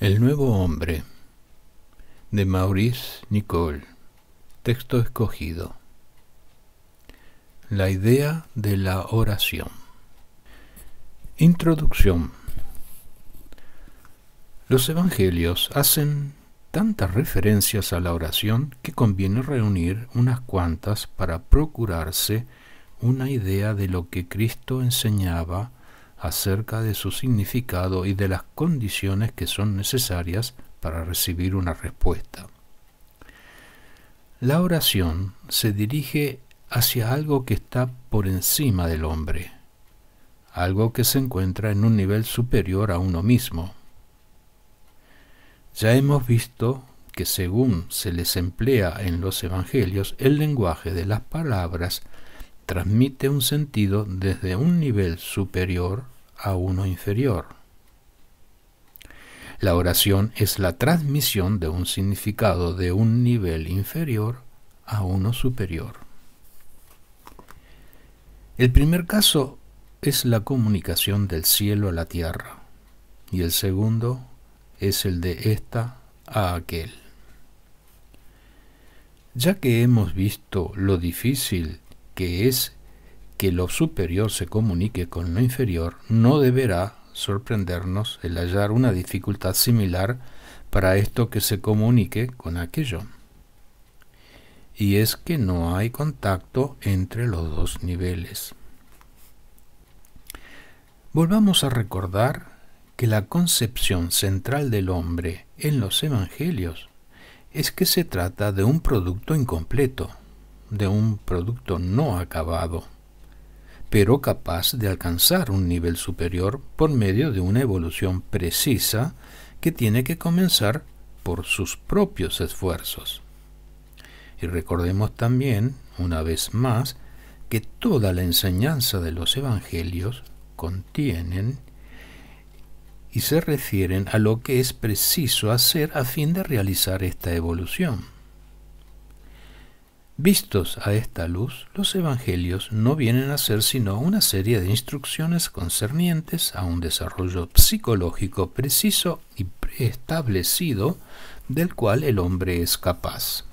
El nuevo hombre de Maurice Nicole. Texto escogido. La idea de la oración. Introducción. Los evangelios hacen tantas referencias a la oración que conviene reunir unas cuantas para procurarse una idea de lo que Cristo enseñaba acerca de su significado y de las condiciones que son necesarias para recibir una respuesta. La oración se dirige hacia algo que está por encima del hombre, algo que se encuentra en un nivel superior a uno mismo. Ya hemos visto que según se les emplea en los evangelios, el lenguaje de las palabras transmite un sentido desde un nivel superior a uno inferior. La oración es la transmisión de un significado de un nivel inferior a uno superior. El primer caso es la comunicación del cielo a la tierra y el segundo es el de ésta a aquel. Ya que hemos visto lo difícil que es que lo superior se comunique con lo inferior, no deberá sorprendernos el hallar una dificultad similar para esto que se comunique con aquello. Y es que no hay contacto entre los dos niveles. Volvamos a recordar que la concepción central del hombre en los evangelios es que se trata de un producto incompleto, de un producto no acabado, pero capaz de alcanzar un nivel superior por medio de una evolución precisa que tiene que comenzar por sus propios esfuerzos. Y recordemos también, una vez más, que toda la enseñanza de los evangelios contienen y se refieren a lo que es preciso hacer a fin de realizar esta evolución. Vistos a esta luz, los evangelios no vienen a ser sino una serie de instrucciones concernientes a un desarrollo psicológico preciso y preestablecido del cual el hombre es capaz.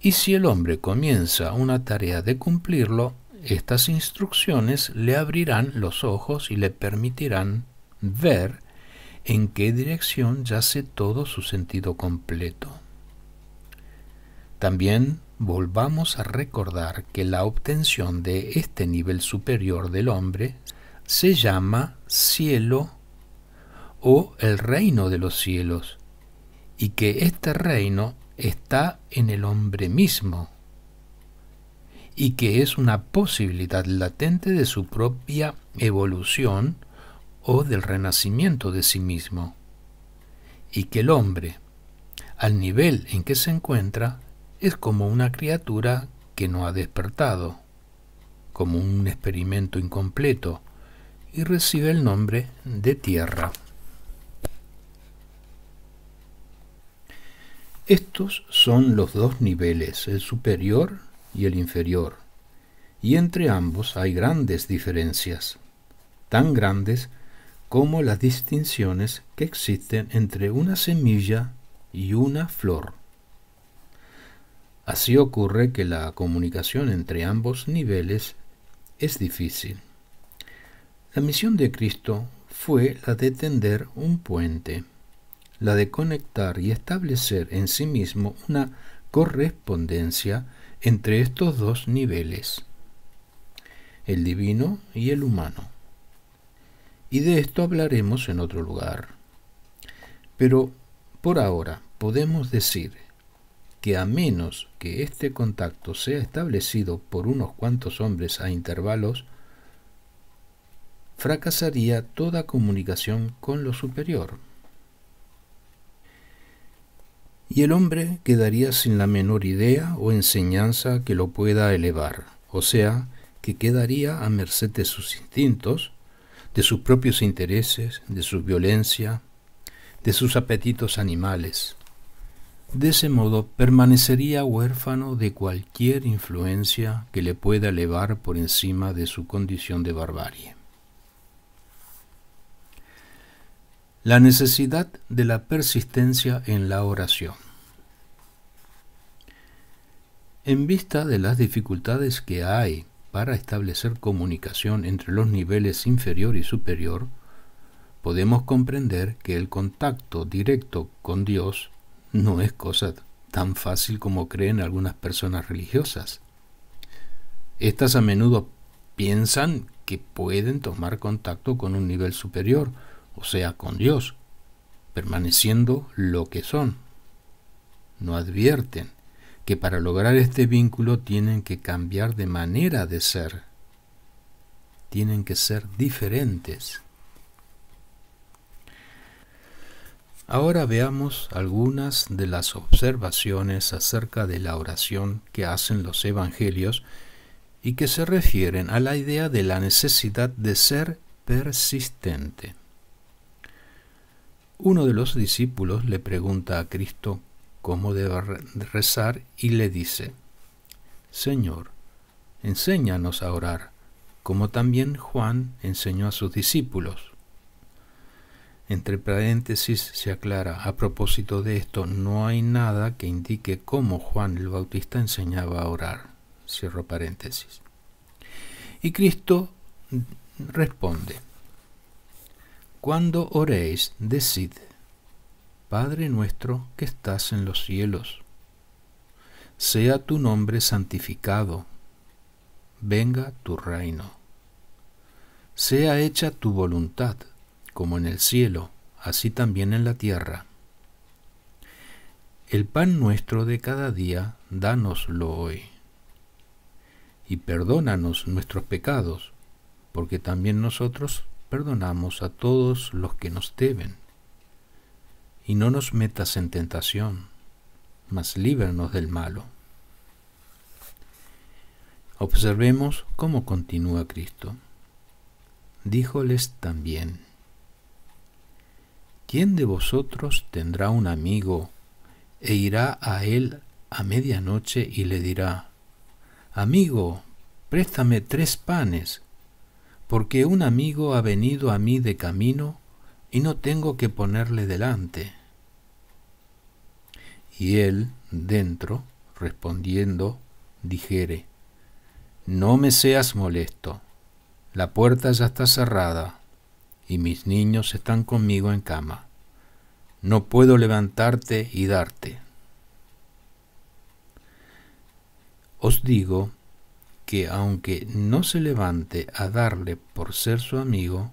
Y si el hombre comienza una tarea de cumplirlo, estas instrucciones le abrirán los ojos y le permitirán ver en qué dirección yace todo su sentido completo. También volvamos a recordar que la obtención de este nivel superior del hombre se llama cielo o el reino de los cielos, y que este reino está en el hombre mismo, y que es una posibilidad latente de su propia evolución o del renacimiento de sí mismo, y que el hombre, al nivel en que se encuentra, es como una criatura que no ha despertado, como un experimento incompleto, y recibe el nombre de Tierra. Estos son los dos niveles, el superior y el inferior, y entre ambos hay grandes diferencias, tan grandes como las distinciones que existen entre una semilla y una flor. Así ocurre que la comunicación entre ambos niveles es difícil. La misión de Cristo fue la de tender un puente, la de conectar y establecer en sí mismo una correspondencia entre estos dos niveles, el divino y el humano. Y de esto hablaremos en otro lugar. Pero por ahora podemos decir que a menos que este contacto sea establecido por unos cuantos hombres a intervalos, fracasaría toda comunicación con lo superior. Y el hombre quedaría sin la menor idea o enseñanza que lo pueda elevar, o sea, que quedaría a merced de sus instintos, de sus propios intereses, de su violencia, de sus apetitos animales. De ese modo permanecería huérfano de cualquier influencia que le pueda elevar por encima de su condición de barbarie. La necesidad de la persistencia en la oración. En vista de las dificultades que hay para establecer comunicación entre los niveles inferior y superior, podemos comprender que el contacto directo con Dios no es cosa tan fácil como creen algunas personas religiosas. Estas a menudo piensan que pueden tomar contacto con un nivel superior, o sea, con Dios, permaneciendo lo que son. No advierten que para lograr este vínculo tienen que cambiar de manera de ser, tienen que ser diferentes. Ahora veamos algunas de las observaciones acerca de la oración que hacen los evangelios y que se refieren a la idea de la necesidad de ser persistente. Uno de los discípulos le pregunta a Cristo cómo debe rezar y le dice, Señor, enséñanos a orar, como también Juan enseñó a sus discípulos. Entre paréntesis se aclara, a propósito de esto, no hay nada que indique cómo Juan el Bautista enseñaba a orar. Cierro paréntesis. Y Cristo responde, cuando oréis, decid, Padre nuestro que estás en los cielos, sea tu nombre santificado, venga tu reino, sea hecha tu voluntad como en el cielo, así también en la tierra. El pan nuestro de cada día, dánoslo hoy. Y perdónanos nuestros pecados, porque también nosotros perdonamos a todos los que nos deben. Y no nos metas en tentación, mas líbranos del malo. Observemos cómo continúa Cristo. Díjoles también ¿Quién de vosotros tendrá un amigo e irá a él a medianoche y le dirá, Amigo, préstame tres panes, porque un amigo ha venido a mí de camino y no tengo que ponerle delante? Y él, dentro, respondiendo, dijere, No me seas molesto, la puerta ya está cerrada y mis niños están conmigo en cama. No puedo levantarte y darte. Os digo que aunque no se levante a darle por ser su amigo,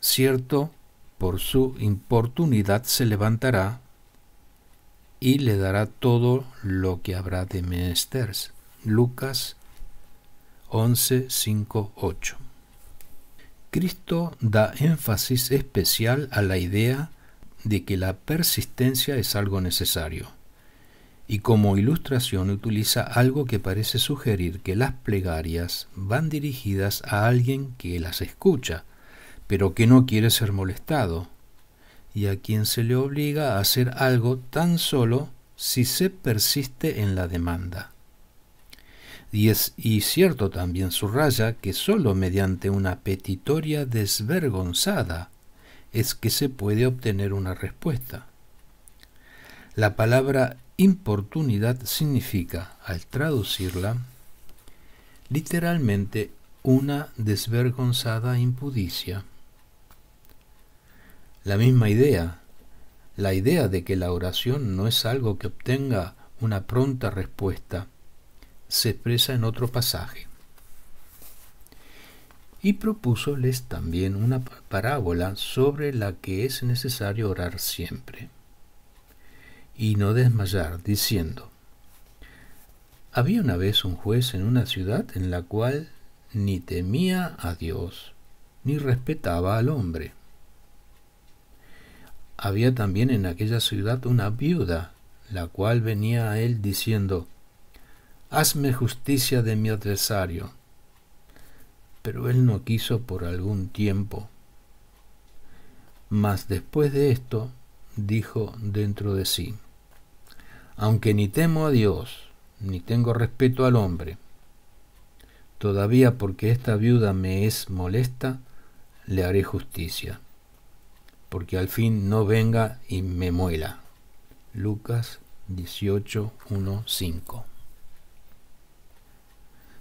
cierto por su importunidad se levantará y le dará todo lo que habrá de menester. Lucas 11, 5, Cristo da énfasis especial a la idea de que la persistencia es algo necesario, y como ilustración utiliza algo que parece sugerir que las plegarias van dirigidas a alguien que las escucha, pero que no quiere ser molestado, y a quien se le obliga a hacer algo tan solo si se persiste en la demanda. Y es cierto también subraya que sólo mediante una petitoria desvergonzada es que se puede obtener una respuesta. La palabra importunidad significa, al traducirla, literalmente una desvergonzada impudicia. La misma idea, la idea de que la oración no es algo que obtenga una pronta respuesta, se expresa en otro pasaje. Y propusoles también una parábola sobre la que es necesario orar siempre y no desmayar, diciendo, había una vez un juez en una ciudad en la cual ni temía a Dios, ni respetaba al hombre. Había también en aquella ciudad una viuda, la cual venía a él diciendo, hazme justicia de mi adversario. Pero él no quiso por algún tiempo. Mas después de esto, dijo dentro de sí, aunque ni temo a Dios, ni tengo respeto al hombre, todavía porque esta viuda me es molesta, le haré justicia, porque al fin no venga y me muela. Lucas 18, 1, 5.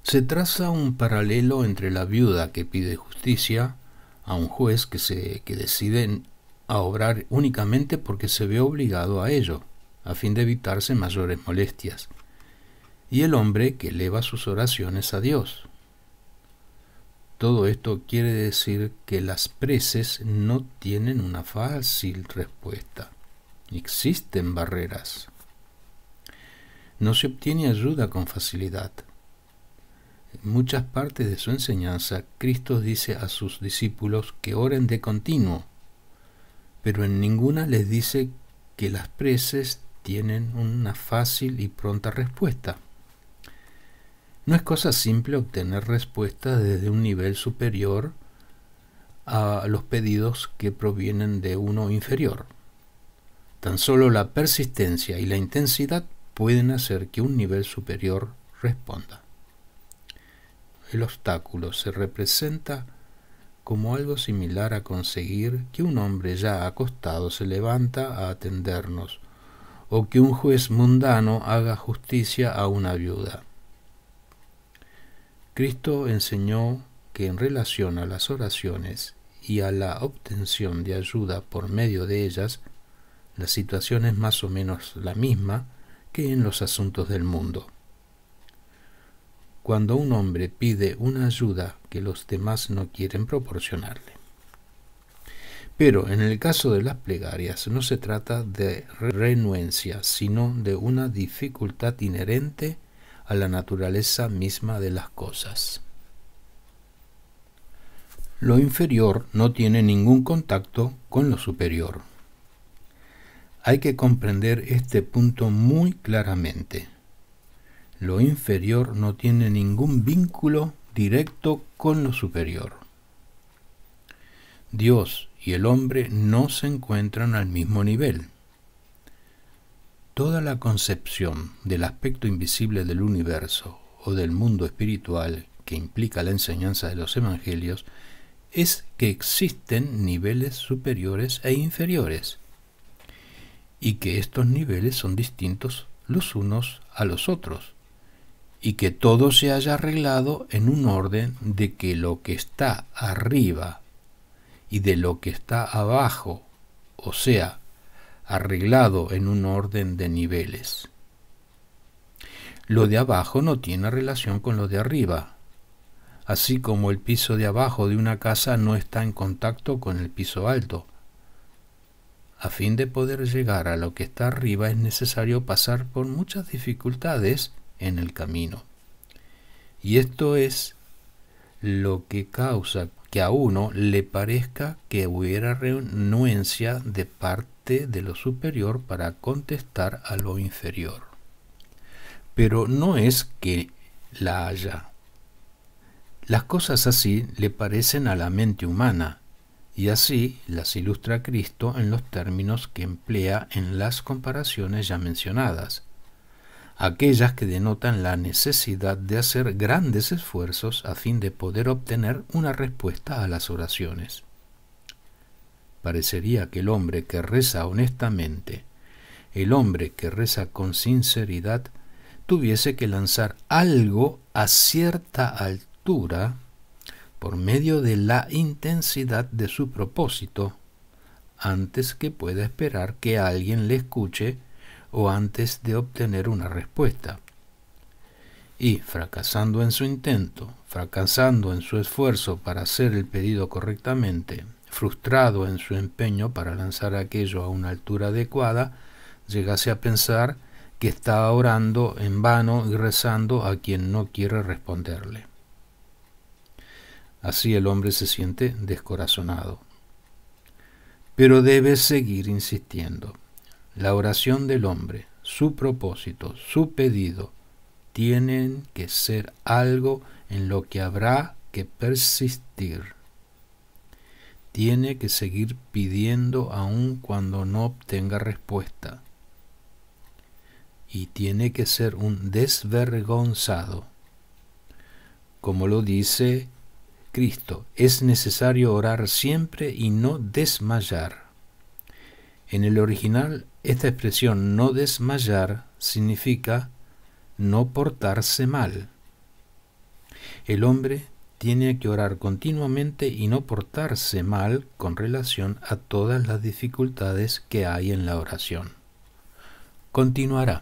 Se traza un paralelo entre la viuda que pide justicia a un juez que, se, decide a obrar únicamente porque se ve obligado a ello, a fin de evitarse mayores molestias, y el hombre que eleva sus oraciones a Dios. Todo esto quiere decir que las preces no tienen una fácil respuesta. Existen barreras. No se obtiene ayuda con facilidad muchas partes de su enseñanza, Cristo dice a sus discípulos que oren de continuo, pero en ninguna les dice que las preces tienen una fácil y pronta respuesta. No es cosa simple obtener respuestas desde un nivel superior a los pedidos que provienen de uno inferior. Tan solo la persistencia y la intensidad pueden hacer que un nivel superior responda el obstáculo se representa como algo similar a conseguir que un hombre ya acostado se levanta a atendernos, o que un juez mundano haga justicia a una viuda. Cristo enseñó que en relación a las oraciones y a la obtención de ayuda por medio de ellas, la situación es más o menos la misma que en los asuntos del mundo cuando un hombre pide una ayuda que los demás no quieren proporcionarle. Pero en el caso de las plegarias no se trata de renuencia, sino de una dificultad inherente a la naturaleza misma de las cosas. Lo inferior no tiene ningún contacto con lo superior. Hay que comprender este punto muy claramente. Lo inferior no tiene ningún vínculo directo con lo superior. Dios y el hombre no se encuentran al mismo nivel. Toda la concepción del aspecto invisible del universo o del mundo espiritual que implica la enseñanza de los evangelios es que existen niveles superiores e inferiores y que estos niveles son distintos los unos a los otros y que todo se haya arreglado en un orden de que lo que está arriba y de lo que está abajo, o sea, arreglado en un orden de niveles. Lo de abajo no tiene relación con lo de arriba, así como el piso de abajo de una casa no está en contacto con el piso alto. A fin de poder llegar a lo que está arriba es necesario pasar por muchas dificultades en el camino. Y esto es lo que causa que a uno le parezca que hubiera renuencia de parte de lo superior para contestar a lo inferior. Pero no es que la haya. Las cosas así le parecen a la mente humana, y así las ilustra Cristo en los términos que emplea en las comparaciones ya mencionadas, aquellas que denotan la necesidad de hacer grandes esfuerzos a fin de poder obtener una respuesta a las oraciones. Parecería que el hombre que reza honestamente, el hombre que reza con sinceridad, tuviese que lanzar algo a cierta altura por medio de la intensidad de su propósito antes que pueda esperar que alguien le escuche o antes de obtener una respuesta. Y fracasando en su intento, fracasando en su esfuerzo para hacer el pedido correctamente, frustrado en su empeño para lanzar aquello a una altura adecuada, llegase a pensar que estaba orando en vano y rezando a quien no quiere responderle. Así el hombre se siente descorazonado. Pero debe seguir insistiendo la oración del hombre, su propósito, su pedido, tienen que ser algo en lo que habrá que persistir. Tiene que seguir pidiendo aun cuando no obtenga respuesta. Y tiene que ser un desvergonzado. Como lo dice Cristo, es necesario orar siempre y no desmayar. En el original, esta expresión no desmayar significa no portarse mal. El hombre tiene que orar continuamente y no portarse mal con relación a todas las dificultades que hay en la oración. Continuará.